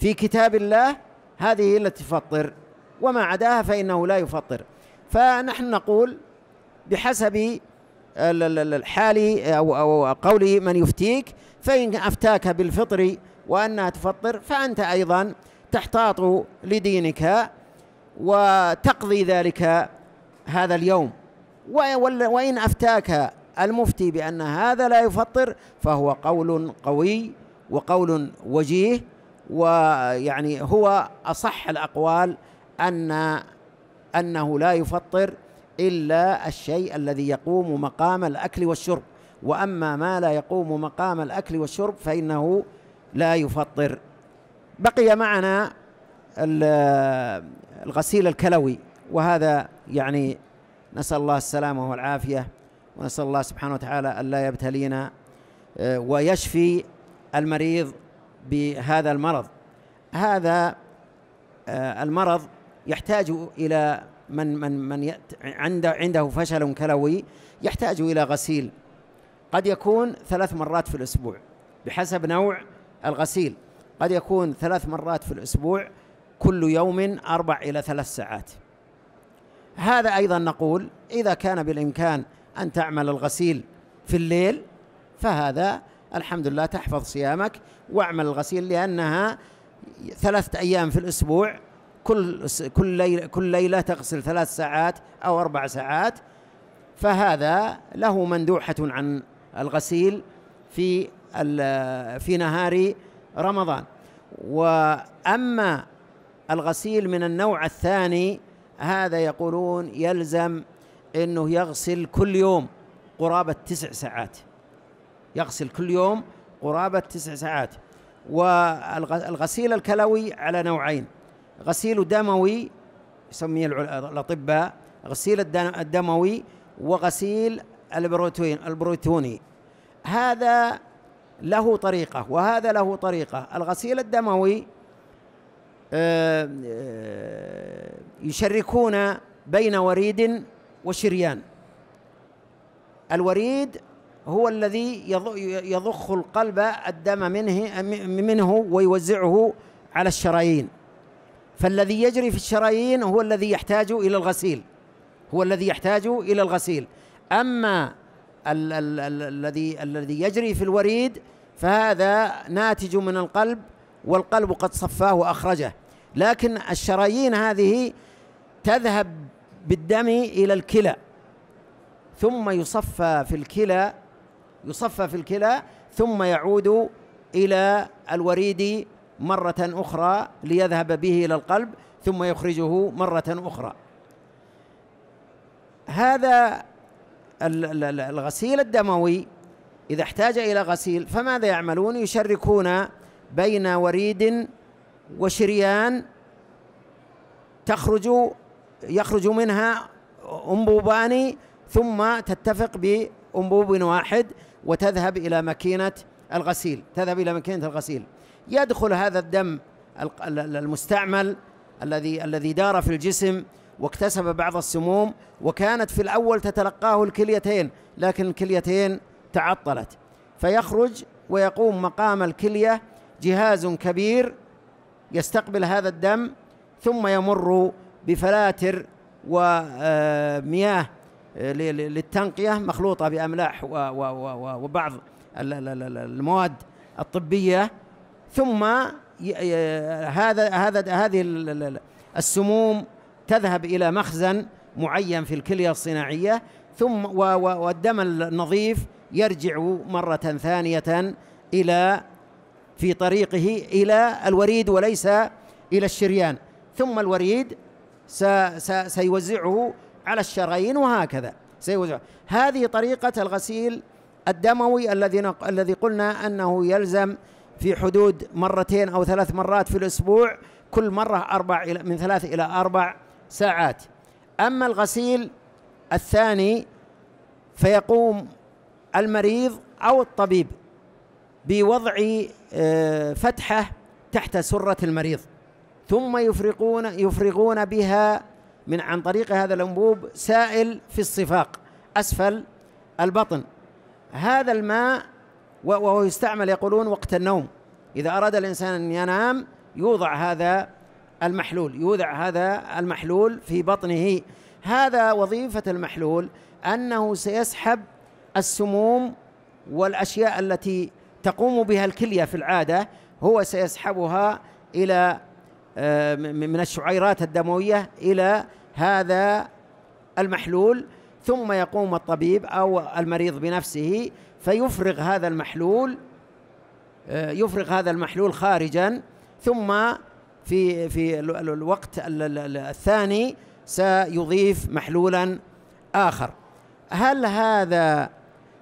في كتاب الله هذه التي تفطر وما عداها فإنه لا يفطر فنحن نقول بحسب الحال أو قول من يفتيك فإن أفتاك بالفطر وأنها تفطر فأنت أيضا تحتاط لدينك وتقضي ذلك هذا اليوم وإن أفتاك المفتي بأن هذا لا يفطر فهو قول قوي وقول وجيه ويعني هو أصح الأقوال أن أنه لا يفطر إلا الشيء الذي يقوم مقام الأكل والشرب وأما ما لا يقوم مقام الأكل والشرب فإنه لا يفطر بقي معنا الغسيل الكلوي وهذا يعني نسأل الله السلامة والعافية ونسأل الله سبحانه وتعالى ألا يبتلينا آه، ويشفي المريض بهذا المرض هذا آه، المرض يحتاج إلى من من من عنده عنده فشل كلوي يحتاج إلى غسيل قد يكون ثلاث مرات في الأسبوع بحسب نوع الغسيل قد يكون ثلاث مرات في الأسبوع كل يوم أربع إلى ثلاث ساعات هذا أيضا نقول إذا كان بالإمكان أن تعمل الغسيل في الليل فهذا الحمد لله تحفظ صيامك واعمل الغسيل لأنها ثلاثة أيام في الأسبوع كل كل ليلة, كل ليلة تغسل ثلاث ساعات أو أربع ساعات فهذا له مندوحة عن الغسيل في في نهار رمضان واما الغسيل من النوع الثاني هذا يقولون يلزم انه يغسل كل يوم قرابه تسع ساعات يغسل كل يوم قرابه تسع ساعات والغسيل الكلوي على نوعين غسيل دموي يسميه الاطباء غسيل الدموي وغسيل البروتين البروتوني هذا له طريقة وهذا له طريقة الغسيل الدموي آه، آه، يشركون بين وريد وشريان الوريد هو الذي يضخ القلب الدم منه منه ويوزعه على الشرايين فالذي يجري في الشرايين هو الذي يحتاج إلى الغسيل هو الذي يحتاج إلى الغسيل أما الذي الذي يجري في الوريد فهذا ناتج من القلب والقلب قد صفاه وأخرجه لكن الشرايين هذه تذهب بالدم إلى الكلى ثم يصفى في الكلى يصفى في الكلى ثم يعود إلى الوريد مرة أخرى ليذهب به إلى القلب ثم يخرجه مرة أخرى هذا الغسيل الدموي إذا احتاج إلى غسيل فماذا يعملون يشركون بين وريد وشريان تخرج يخرج منها أنبوبان ثم تتفق بأنبوب واحد وتذهب إلى ماكينة الغسيل تذهب إلى ماكينة الغسيل يدخل هذا الدم المستعمل الذي الذي دار في الجسم واكتسب بعض السموم وكانت في الأول تتلقاه الكليتين لكن الكليتين تعطلت فيخرج ويقوم مقام الكلية جهاز كبير يستقبل هذا الدم ثم يمر بفلاتر ومياه آه، آه، للتنقية مخلوطة بأملاح وبعض المواد الطبية ثم هذا هذا هذه السموم تذهب إلى مخزن معين في الكلية الصناعية ثم والدم النظيف يرجع مرة ثانية إلى في طريقه إلى الوريد وليس إلى الشريان ثم الوريد سيوزعه على الشرايين وهكذا سيوزعه هذه طريقة الغسيل الدموي الذي الذي قلنا أنه يلزم في حدود مرتين أو ثلاث مرات في الأسبوع كل مرة أربع إلى من ثلاث إلى أربع ساعات أما الغسيل الثاني فيقوم المريض أو الطبيب بوضع آه، فتحة تحت سرة المريض ثم يفرغون يفرغون بها من عن طريق هذا الأنبوب سائل في الصفاق أسفل البطن هذا الماء وهو يستعمل يقولون وقت النوم إذا أراد الإنسان أن ينام يوضع هذا المحلول يوضع هذا المحلول في بطنه هذا وظيفة المحلول أنه سيسحب السموم والأشياء التي تقوم بها الكلية في العادة هو سيسحبها إلى آه، من الشعيرات الدموية إلى هذا المحلول ثم يقوم الطبيب أو المريض بنفسه فيفرغ هذا المحلول آه، يفرغ هذا المحلول خارجا ثم في في الوقت الثاني سيضيف محلولا آخر هل هذا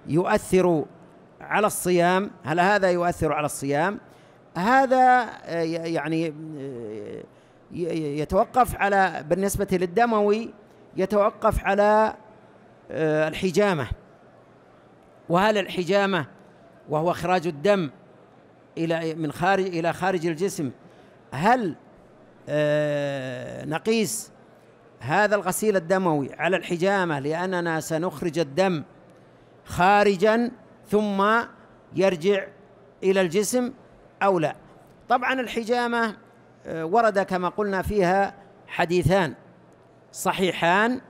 يؤثر على الصيام هل هذا يؤثر على الصيام هذا آه، يعني آه، يتوقف على بالنسبة للدموي يتوقف على آه، الحجامة وهل الحجامة وهو إخراج الدم إلى من خارج إلى خارج الجسم هل آه، نقيس هذا الغسيل الدموي على الحجامة لأننا سنخرج الدم خارجا ثم يرجع إلى الجسم أو لا طبعا الحجامة آه، ورد كما قلنا فيها حديثان صحيحان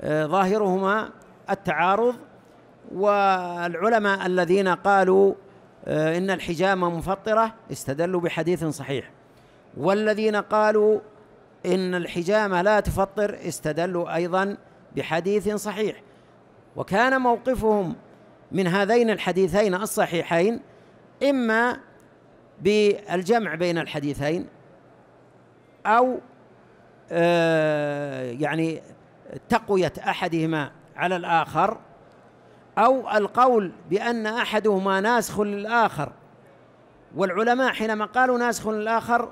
آه، ظاهرهما التعارض والعلماء الذين قالوا إن الحجامة مفطرة استدلوا بحديث صحيح والذين قالوا إن الحجامة لا تفطر استدلوا أيضا بحديث صحيح وكان موقفهم من هذين الحديثين الصحيحين إما بالجمع بين الحديثين أو آه، يعني تقوية أحدهما على الآخر أو القول بأن أحدهما ناسخ للآخر والعلماء حينما قالوا ناسخ للآخر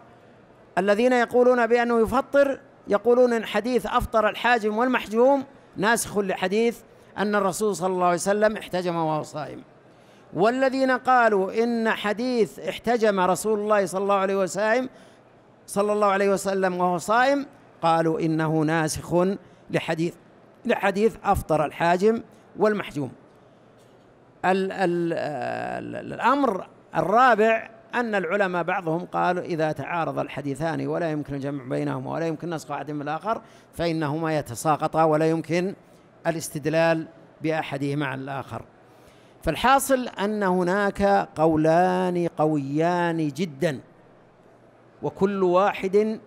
الذين يقولون بأنه يفطر يقولون إن حديث أفطر الحاجم والمحجوم ناسخ لحديث أن الرسول صلى الله عليه وسلم احتجم وهو صائم والذين قالوا إن حديث احتجم رسول الله صلى الله عليه وسلم صلى الله عليه وسلم وهو صائم قالوا إنه ناسخ لحديث لحديث أفطر الحاجم والمحجوم ال ال الأمر الرابع أن العلماء بعضهم قالوا إذا تعارض الحديثان ولا يمكن الجمع بينهما ولا يمكن نسخ أحد من الآخر فإنهما يتساقطا ولا يمكن الاستدلال بأحدهما عن الآخر فالحاصل أن هناك قولان قويان جدا وكل واحد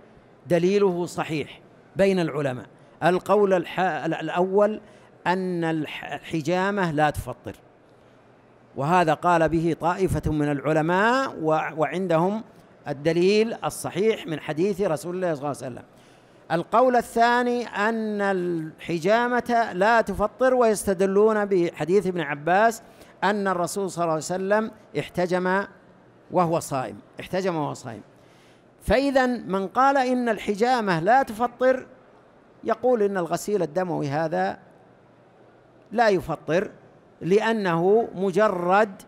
دليله صحيح بين العلماء القول الأول أن الحجامة لا تفطر وهذا قال به طائفة من العلماء وعندهم الدليل الصحيح من حديث رسول الله صلى الله عليه وسلم القول الثاني أن الحجامة لا تفطر ويستدلون بحديث ابن عباس أن الرسول صلى الله عليه وسلم احتجم وهو صائم احتجم وهو صائم فإذا من قال إن الحجامة لا تفطر يقول إن الغسيل الدموي هذا لا يفطر لأنه مجرد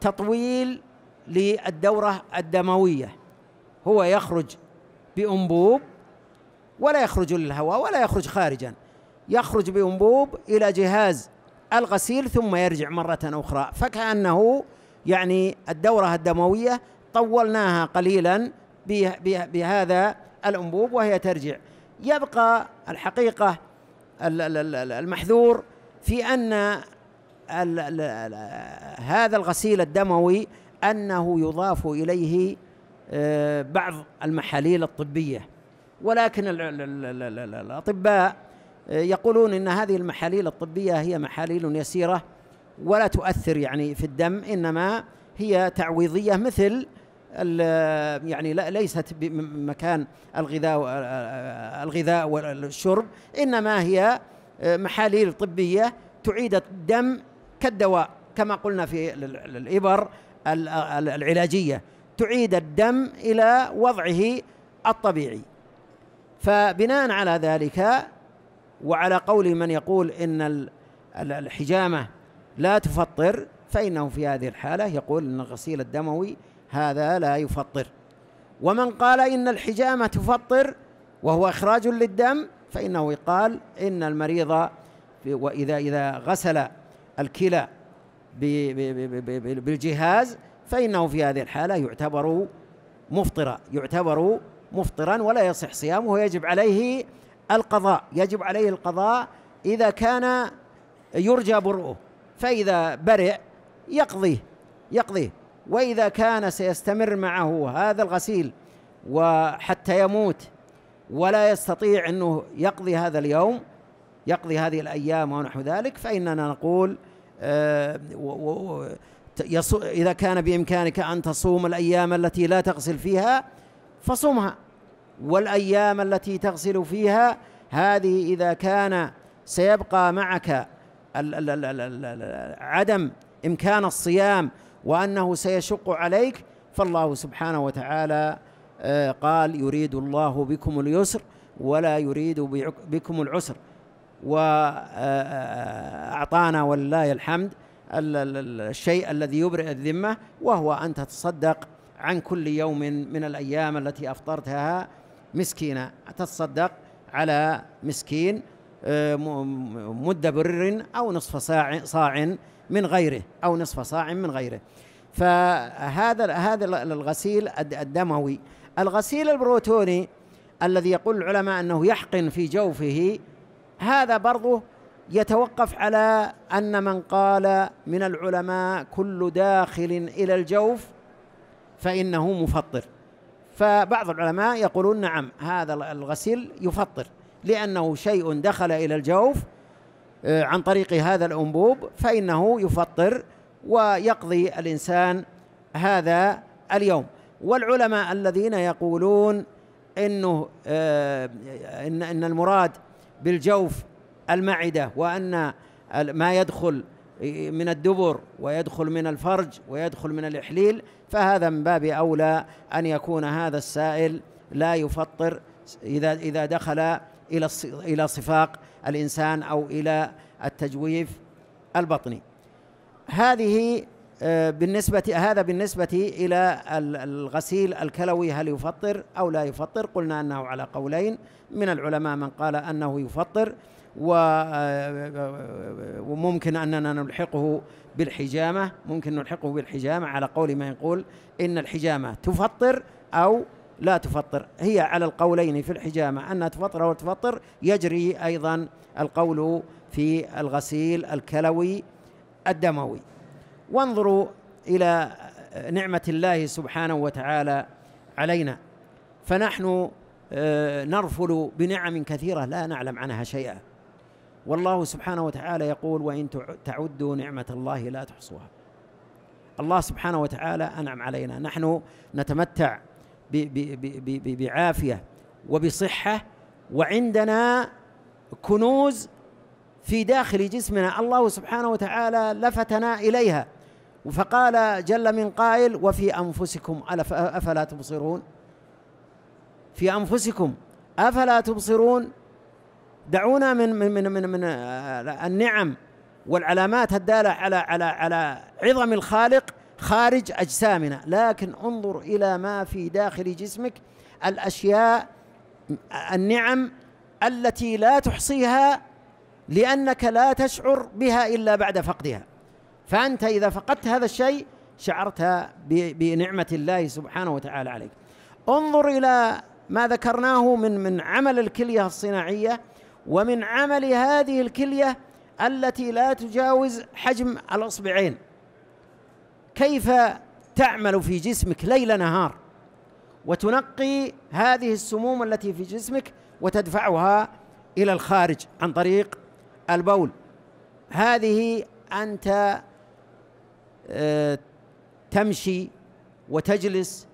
تطويل للدورة الدموية هو يخرج بأنبوب ولا يخرج للهواء ولا يخرج خارجا يخرج بأنبوب إلى جهاز الغسيل ثم يرجع مرة أخرى فكأنه يعني الدورة الدموية طولناها قليلا بهذا الأنبوب وهي ترجع يبقى الحقيقة المحذور في أن ال ال الـ هذا الغسيل الدموي أنه يضاف إليه آه، بعض المحاليل الطبية ولكن الأطباء آه، يقولون أن هذه المحاليل الطبية هي محاليل يسيرة ولا تؤثر يعني في الدم إنما هي تعويضية مثل يعني ليست بمكان الغذاء الغذاء والشرب إنما هي آه، محاليل طبيه تعيد الدم كالدواء كما قلنا في الابر العلاجيه تعيد الدم الى وضعه الطبيعي فبناء على ذلك وعلى قول من يقول ان الحجامه لا تفطر فانه في هذه الحاله يقول ان الغسيل الدموي هذا لا يفطر ومن قال ان الحجامه تفطر وهو اخراج للدم فإنه يقال إن المريض وإذا إذا غسل الكلى بالجهاز فإنه في هذه الحالة يعتبر مفطرا يعتبر مفطرا ولا يصح صيامه ويجب عليه القضاء يجب عليه القضاء إذا كان يرجى برؤه فإذا برئ يقضيه يقضيه وإذا كان سيستمر معه هذا الغسيل وحتى يموت ولا يستطيع أنه يقضي هذا اليوم يقضي هذه الأيام ونحو ذلك فإننا نقول آه، إذا كان بإمكانك أن تصوم الأيام التي لا تغسل فيها فصمها والأيام التي تغسل فيها هذه إذا كان سيبقى معك عدم إمكان الصيام وأنه سيشق عليك فالله سبحانه وتعالى آه، قال يريد الله بكم اليسر ولا يريد بكم العسر وأعطانا آه، آه، ولله الحمد الشيء الذي يبرئ الذمة وهو أن تتصدق عن كل يوم من الأيام التي أفطرتها مسكينا تتصدق على مسكين مد برر أو نصف ساع صاع من غيره أو نصف صاع من غيره فهذا هذا الغسيل الدموي الغسيل البروتوني الذي يقول العلماء أنه يحقن في جوفه هذا برضه يتوقف على أن من قال من العلماء كل داخل إلى الجوف فإنه مفطر فبعض العلماء يقولون نعم هذا الغسيل يفطر لأنه شيء دخل إلى الجوف آه، عن طريق هذا الأنبوب فإنه يفطر ويقضي الإنسان هذا اليوم والعلماء الذين يقولون انه آه، ان ان المراد بالجوف المعده وان ما يدخل من الدبر ويدخل من الفرج ويدخل من الاحليل فهذا من باب اولى ان يكون هذا السائل لا يفطر اذا اذا دخل الى الى صفاق الانسان او الى التجويف البطني هذه آه، بالنسبة هذا بالنسبة إلى الغسيل الكلوي هل يفطر أو لا يفطر قلنا أنه على قولين من العلماء من قال أنه يفطر آه، وممكن أننا نلحقه بالحجامة ممكن نلحقه بالحجامة على قول ما يقول إن الحجامة تفطر أو لا تفطر هي على القولين في الحجامة أنها تفطر أو تفطر يجري أيضا القول في الغسيل الكلوي الدموي وانظروا إلى نعمة الله سبحانه وتعالى علينا فنحن آه، نرفل بنعم كثيرة لا نعلم عنها شيئا والله سبحانه وتعالى يقول وإن تعدوا نعمة الله لا تحصوها الله سبحانه وتعالى أنعم علينا نحن نتمتع بعافية وبصحة وعندنا كنوز في داخل جسمنا الله سبحانه وتعالى لفتنا إليها فقال جل من قائل وفي أنفسكم أفلا تبصرون في أنفسكم أفلا تبصرون دعونا من من من من, من آه، النعم والعلامات الدالة على على على عظم الخالق خارج أجسامنا لكن انظر إلى ما في داخل جسمك الأشياء النعم التي لا تحصيها لأنك لا تشعر بها إلا بعد فقدها فأنت إذا فقدت هذا الشيء شعرت بنعمة الله سبحانه وتعالى عليك انظر إلى ما ذكرناه من من عمل الكلية الصناعية ومن عمل هذه الكلية التي لا تجاوز حجم الأصبعين كيف تعمل في جسمك ليل نهار وتنقي هذه السموم التي في جسمك وتدفعها إلى الخارج عن طريق البول هذه أنت تمشي وتجلس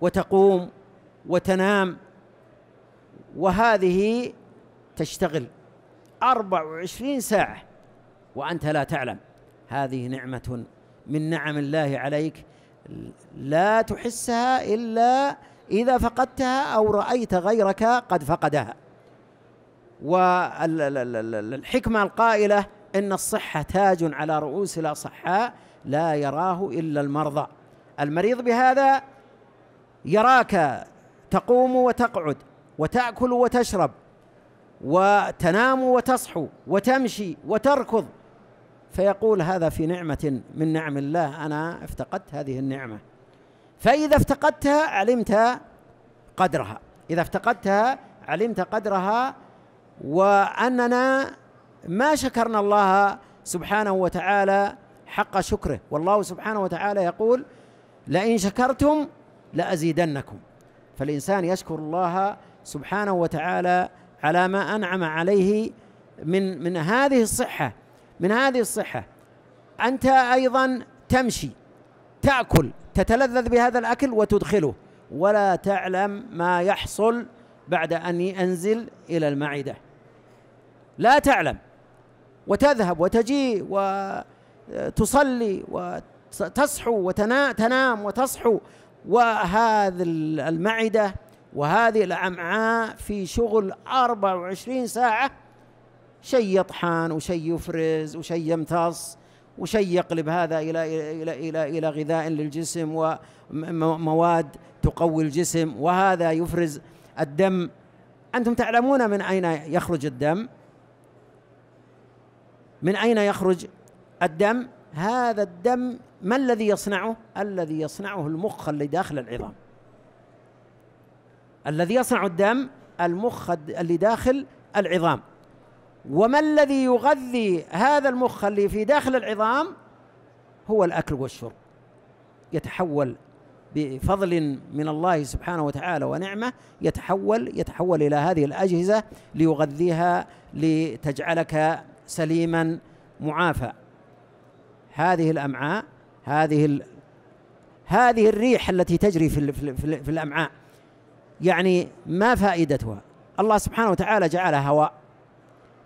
وتقوم وتنام وهذه تشتغل 24 ساعة وأنت لا تعلم هذه نعمة من نعم الله عليك لا تحسها إلا إذا فقدتها أو رأيت غيرك قد فقدها والحكمة القائلة إن الصحة تاج على رؤوس الأصحاء لا يراه إلا المرضى المريض بهذا يراك تقوم وتقعد وتأكل وتشرب وتنام وتصحو وتمشي وتركض فيقول هذا في نعمة من نعم الله أنا افتقدت هذه النعمة فإذا افتقدتها علمت قدرها إذا افتقدتها علمت قدرها وأننا ما شكرنا الله سبحانه وتعالى حق شكره والله سبحانه وتعالى يقول لئن شكرتم لأزيدنكم فالإنسان يشكر الله سبحانه وتعالى على ما أنعم عليه من من هذه الصحة من هذه الصحة أنت أيضا تمشي تأكل تتلذذ بهذا الأكل وتدخله ولا تعلم ما يحصل بعد أن ينزل إلى المعدة لا تعلم وتذهب وتجيء وتصلي وتصحو وتنام وتصحو وهذا المعدة وهذه الأمعاء في شغل 24 ساعة شيء يطحن وشيء يفرز وشيء يمتص وشيء يقلب هذا إلى إلى إلى إلى غذاء للجسم ومواد تقوي الجسم وهذا يفرز الدم أنتم تعلمون من أين يخرج الدم من أين يخرج الدم هذا الدم ما الذي يصنعه الذي يصنعه المخ اللي داخل العظام الذي يصنع الدم المخ اللي داخل العظام وما الذي يغذي هذا المخ اللي في داخل العظام هو الأكل والشرب يتحول بفضل من الله سبحانه وتعالى ونعمه يتحول يتحول الى هذه الاجهزه ليغذيها لتجعلك سليما معافى هذه الامعاء هذه ال... هذه الريح التي تجري في, ال... في, ال... في الامعاء يعني ما فائدتها الله سبحانه وتعالى جعلها هواء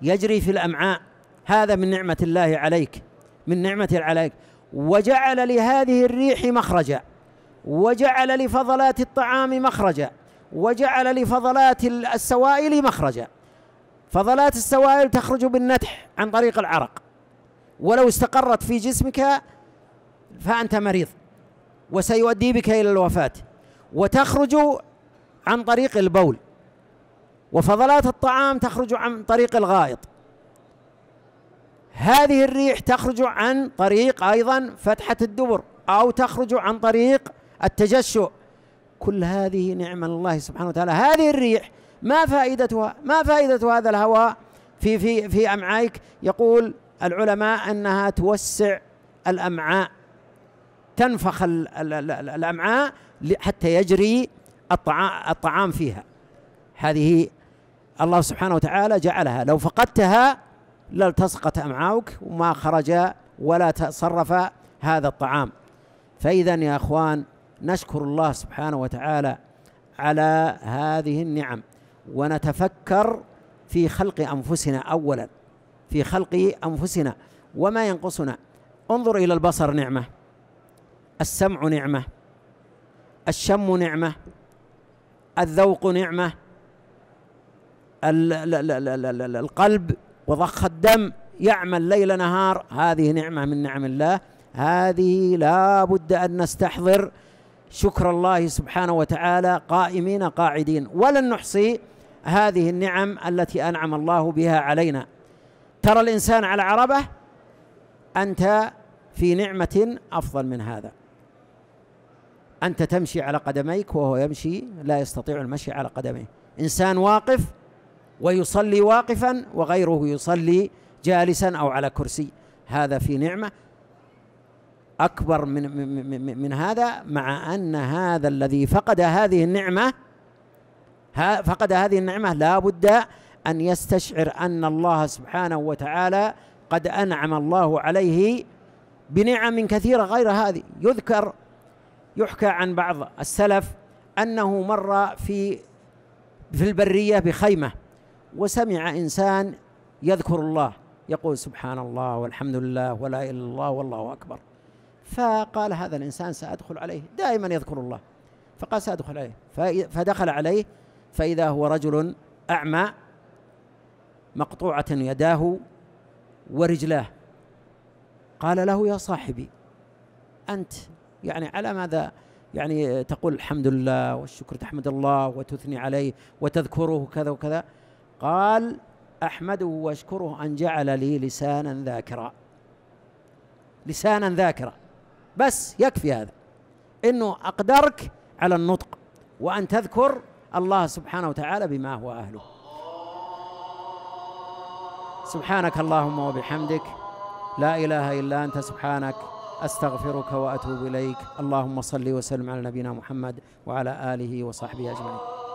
يجري في الامعاء هذا من نعمه الله عليك من نعمته عليك وجعل لهذه الريح مخرجا وجعل لفضلات الطعام مخرجا وجعل لفضلات السوائل مخرجا فضلات السوائل تخرج بالنتح عن طريق العرق ولو استقرت في جسمك فأنت مريض وسيؤدي بك إلى الوفاة وتخرج عن طريق البول وفضلات الطعام تخرج عن طريق الغائط هذه الريح تخرج عن طريق أيضا فتحة الدبر أو تخرج عن طريق التجشؤ كل هذه نعمة الله سبحانه وتعالى هذه الريح ما فائدتها ما فائدة هذا الهواء في في في أمعائك يقول العلماء أنها توسع الأمعاء تنفخ الأمعاء حتى يجري الطعام فيها هذه الله سبحانه وتعالى جعلها لو فقدتها لالتصقت أمعاؤك وما خرج ولا تصرف هذا الطعام فإذا يا أخوان نشكر الله سبحانه وتعالى على هذه النعم ونتفكر في خلق أنفسنا أولا في خلق أنفسنا وما ينقصنا انظر إلى البصر نعمة السمع نعمة الشم نعمة الذوق نعمة القلب وضخ الدم يعمل ليل نهار هذه نعمة من نعم الله هذه لا بد أن نستحضر شكر الله سبحانه وتعالى قائمين قاعدين ولن نحصي هذه النعم التي أنعم الله بها علينا ترى الإنسان على عربة أنت في نعمة أفضل من هذا أنت تمشي على قدميك وهو يمشي لا يستطيع المشي على قدميه إنسان واقف ويصلي واقفا وغيره يصلي جالسا أو على كرسي هذا في نعمة أكبر من, من, من, من هذا مع أن هذا الذي فقد هذه النعمة فقد هذه النعمة لا بد أن يستشعر أن الله سبحانه وتعالى قد أنعم الله عليه بنعم كثيرة غير هذه يذكر يحكى عن بعض السلف أنه مر في في البرية بخيمة وسمع إنسان يذكر الله يقول سبحان الله والحمد لله ولا إله إلا الله والله أكبر فقال هذا الإنسان سأدخل عليه دائما يذكر الله فقال سأدخل عليه فدخل عليه فإذا هو رجل أعمى مقطوعة يداه ورجلاه قال له يا صاحبي أنت يعني على ماذا يعني تقول الحمد لله والشكر تحمد الله وتثني عليه وتذكره كذا وكذا قال أحمده وأشكره أن جعل لي لسانا ذاكرا لسانا ذاكرا بس يكفي هذا انه اقدرك على النطق وان تذكر الله سبحانه وتعالى بما هو أهله سبحانك اللهم وبحمدك لا إله إلا أنت سبحانك أستغفرك وأتوب إليك اللهم صل وسلم على نبينا محمد وعلى آله وصحبه أجمعين